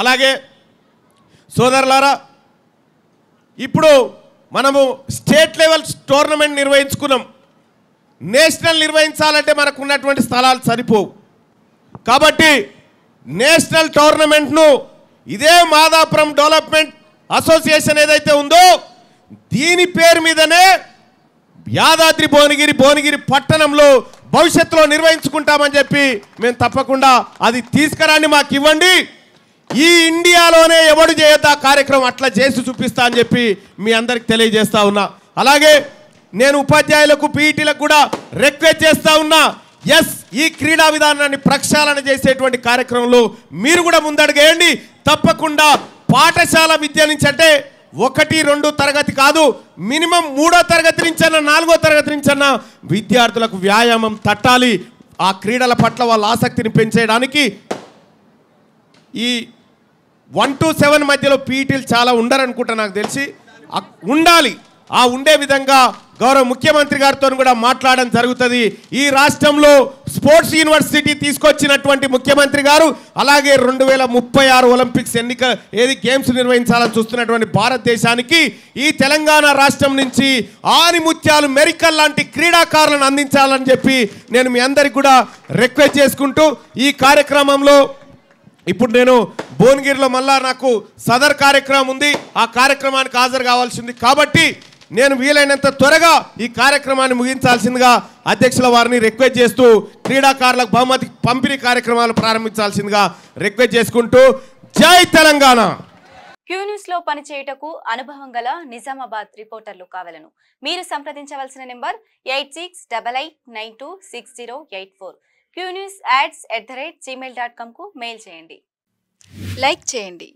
అలాగే సోదరులారా ఇప్పుడు మనము స్టేట్ లెవెల్ టోర్నమెంట్ నిర్వహించుకున్నాం నేషనల్ నిర్వహించాలంటే మనకు ఉన్నటువంటి స్థలాలు సరిపోవు కాబట్టి నేషనల్ టోర్నమెంట్ను ఇదే మాదాపురం డెవలప్మెంట్ అసోసియేషన్ ఏదైతే ఉందో దీని పేరు మీదనే యాదాద్రి భువనగిరి భువనగిరి పట్టణంలో భవిష్యత్తులో నిర్వహించుకుంటామని చెప్పి మేము తప్పకుండా అది తీసుకురాని మాకు ఇవ్వండి ఈ ఇండియాలోనే ఎవడు చేయత కార్యక్రమం అట్లా చేసి చూపిస్తా అని చెప్పి మీ అందరికి తెలియజేస్తా ఉన్నా అలాగే నేను ఉపాధ్యాయులకు పీఈటీలకు కూడా రిక్వెస్ట్ చేస్తా ఉన్నా ఎస్ ఈ క్రీడా విధానాన్ని ప్రక్షాళన చేసేటువంటి కార్యక్రమంలో మీరు కూడా ముందడుగేయండి తప్పకుండా పాఠశాల విద్య నుంచి అంటే ఒకటి రెండు తరగతి కాదు మినిమం మూడో తరగతి నుంచన్నా నాలుగో తరగతి నుంచన్నా విద్యార్థులకు వ్యాయామం తట్టాలి ఆ క్రీడల పట్ల వాళ్ళ ఆసక్తిని పెంచేయడానికి ఈ వన్ టు సెవెన్ మధ్యలో పీఈటీలు చాలా ఉండరనుకుంటా నాకు తెలిసి ఉండాలి ఆ ఉండే విధంగా గౌరవ ముఖ్యమంత్రి గారితో కూడా మాట్లాడడం జరుగుతుంది ఈ రాష్ట్రంలో స్పోర్ట్స్ యూనివర్సిటీ తీసుకొచ్చినటువంటి ముఖ్యమంత్రి గారు అలాగే రెండు వేల ముప్పై ఆరు ఒలింపిక్స్ ఎన్నిక ఏది గేమ్స్ నిర్వహించాలని చూస్తున్నటువంటి భారతదేశానికి ఈ తెలంగాణ రాష్ట్రం నుంచి ఆనిముత్యాలు మెరికల్ లాంటి క్రీడాకారులను అందించాలని చెప్పి నేను మీ అందరికి కూడా రిక్వెస్ట్ చేసుకుంటూ ఈ కార్యక్రమంలో ఇప్పుడు నేను భువనగిరిలో మళ్ళా నాకు సదర్ కార్యక్రమం ఉంది ఆ కార్యక్రమానికి హాజరు కావాల్సింది కాబట్టి నేను వీలైనంత త్వరగా ఈ కార్యక్రమాన్ని ముగించాల్సిందిగా అధ్యక్షుల వారిని రిక్వెస్ట్ చేస్తూ క్రీడాకారులకు బహుమతి పంపిణీ కార్యక్రమాలు ప్రారంభించాల్సిందిగా రిక్వెస్ట్ చేసుకుంటూ జై తెలంగాణ క్యూన్యూస్ లో పనిచేయుటకు అనుభవం గల నిజామాబాద్ రిపోర్టర్లు కావలను మీరు సంప్రదించవలసిన number eight six double eight nine two six zero eight four Q news news ads at the rate Gmail dot కామ్కు మెయిల్ చేయండి లైక్ చేయండి